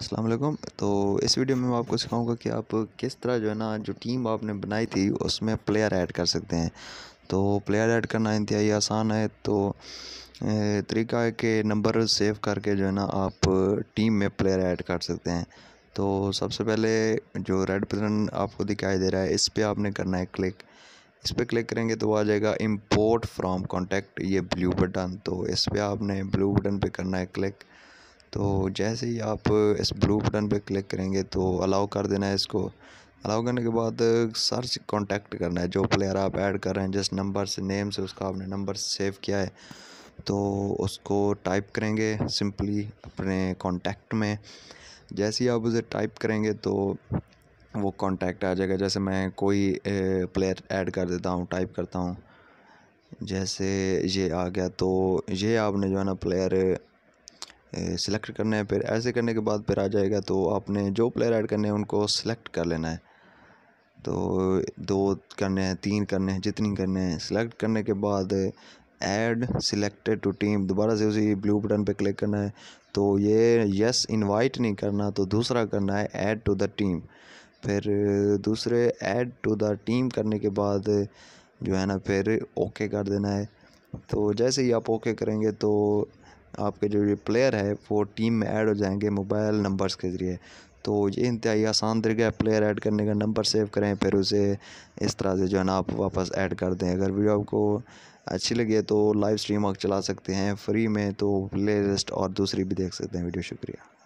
अस्सलाम वालेकुम तो इस वीडियो में मैं आपको सिखाऊंगा कि आप किस तरह जो है ना जो टीम आपने बनाई थी उसमें प्लेयर ऐड कर सकते हैं तो प्लेयर ऐड करना इंतहाई आसान है तो तरीका है कि नंबर सेव करके जो है ना आप टीम में प्लेयर ऐड कर सकते हैं तो सबसे पहले जो रेड बटन आपको दिखाई दे रहा है इस पर आपने करना है क्लिक इस पर क्लिक करेंगे तो आ जाएगा इम्पोर्ट फ्रॉम कॉन्टैक्ट ये ब्लू बटन तो इस पर आपने ब्लू बटन पर करना है क्लिक तो जैसे ही आप इस ब्लू बटन पर क्लिक करेंगे तो अलाउ कर देना है इसको अलाउ करने के बाद सर्च कॉन्टैक्ट करना है जो प्लेयर आप ऐड कर रहे हैं जिस नंबर से नेम से उसका आपने नंबर सेव किया है तो उसको टाइप करेंगे सिंपली अपने कॉन्टैक्ट में जैसे ही आप उसे टाइप करेंगे तो वो कॉन्टैक्ट आ जाएगा जैसे मैं कोई प्लेयर ऐड कर देता हूँ टाइप करता हूँ जैसे ये आ गया तो ये आपने जो है ना प्लेयर सिलेक्ट करने हैं फिर ऐसे करने के बाद फिर आ जाएगा तो आपने जो प्लेयर ऐड करने हैं उनको सिलेक्ट कर लेना है तो दो करने हैं तीन करने हैं जितनी करने हैं सिलेक्ट करने के बाद ऐड सिलेक्टेड टू टीम दोबारा से उसी ब्लू बटन पे क्लिक करना है तो ये यस इनवाइट नहीं करना तो दूसरा करना है ऐड टू द टीम फिर दूसरे ऐड टू द टीम करने के बाद जो है ना फिर ओके कर देना है तो जैसे ही आप ओके करेंगे तो आपके जो ये प्लेयर है वो टीम में ऐड हो जाएंगे मोबाइल नंबर्स के ज़रिए तो ये इंतहाई आसान तरीका है प्लेयर ऐड करने का नंबर सेव करें फिर उसे इस तरह से जो है ना आप वापस ऐड कर दें अगर वीडियो आपको अच्छी लगी है तो लाइव स्ट्रीम आप चला सकते हैं फ्री में तो प्ले लिस्ट और दूसरी भी देख सकते हैं वीडियो शुक्रिया